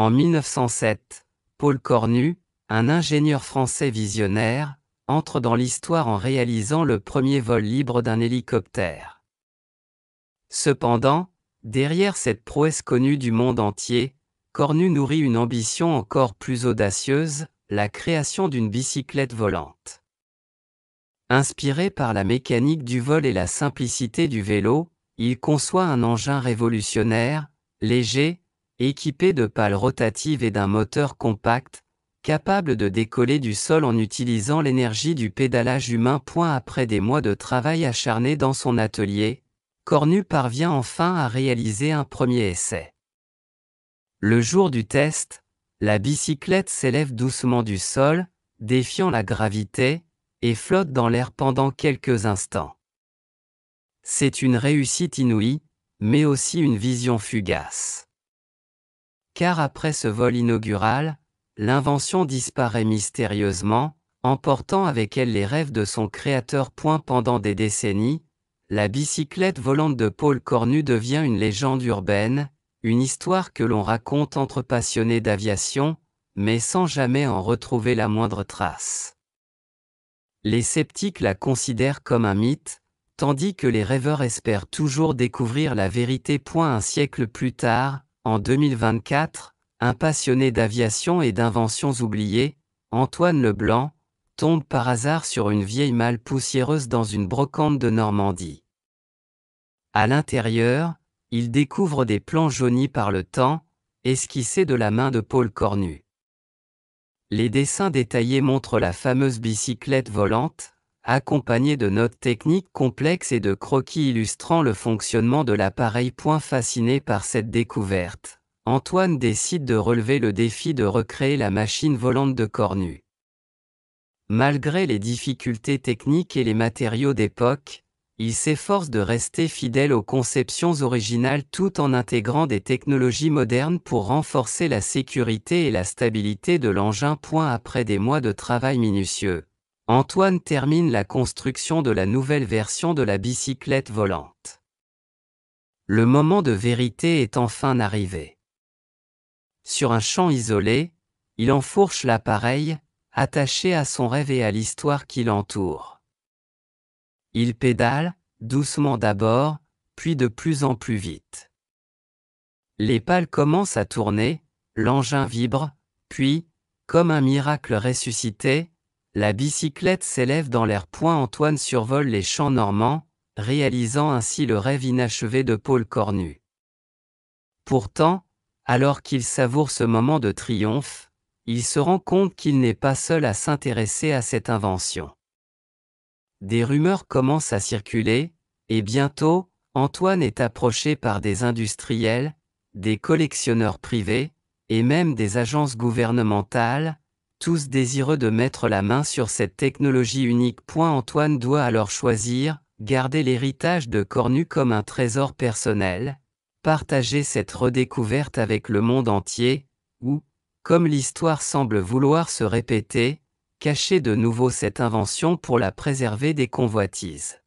En 1907, Paul Cornu, un ingénieur français visionnaire, entre dans l'histoire en réalisant le premier vol libre d'un hélicoptère. Cependant, derrière cette prouesse connue du monde entier, Cornu nourrit une ambition encore plus audacieuse, la création d'une bicyclette volante. Inspiré par la mécanique du vol et la simplicité du vélo, il conçoit un engin révolutionnaire, léger, équipé de pales rotatives et d'un moteur compact, capable de décoller du sol en utilisant l'énergie du pédalage humain. Point après des mois de travail acharné dans son atelier, Cornu parvient enfin à réaliser un premier essai. Le jour du test, la bicyclette s'élève doucement du sol, défiant la gravité, et flotte dans l'air pendant quelques instants. C'est une réussite inouïe, mais aussi une vision fugace car après ce vol inaugural, l'invention disparaît mystérieusement, emportant avec elle les rêves de son créateur. Pendant des décennies, la bicyclette volante de Paul Cornu devient une légende urbaine, une histoire que l'on raconte entre passionnés d'aviation, mais sans jamais en retrouver la moindre trace. Les sceptiques la considèrent comme un mythe, tandis que les rêveurs espèrent toujours découvrir la vérité. Un siècle plus tard, en 2024, un passionné d'aviation et d'inventions oubliées, Antoine Leblanc, tombe par hasard sur une vieille malle poussiéreuse dans une brocante de Normandie. À l'intérieur, il découvre des plans jaunis par le temps, esquissés de la main de Paul Cornu. Les dessins détaillés montrent la fameuse bicyclette volante, accompagné de notes techniques complexes et de croquis illustrant le fonctionnement de l'appareil. Fasciné par cette découverte, Antoine décide de relever le défi de recréer la machine volante de Cornu. Malgré les difficultés techniques et les matériaux d'époque, il s'efforce de rester fidèle aux conceptions originales tout en intégrant des technologies modernes pour renforcer la sécurité et la stabilité de l'engin. Après des mois de travail minutieux, Antoine termine la construction de la nouvelle version de la bicyclette volante. Le moment de vérité est enfin arrivé. Sur un champ isolé, il enfourche l'appareil, attaché à son rêve et à l'histoire qui l'entoure. Il pédale, doucement d'abord, puis de plus en plus vite. Les pales commencent à tourner, l'engin vibre, puis, comme un miracle ressuscité, la bicyclette s'élève dans l'air. Antoine survole les champs normands, réalisant ainsi le rêve inachevé de Paul Cornu. Pourtant, alors qu'il savoure ce moment de triomphe, il se rend compte qu'il n'est pas seul à s'intéresser à cette invention. Des rumeurs commencent à circuler, et bientôt, Antoine est approché par des industriels, des collectionneurs privés, et même des agences gouvernementales, tous désireux de mettre la main sur cette technologie unique. Antoine doit alors choisir, garder l'héritage de Cornu comme un trésor personnel, partager cette redécouverte avec le monde entier, ou, comme l'histoire semble vouloir se répéter, cacher de nouveau cette invention pour la préserver des convoitises.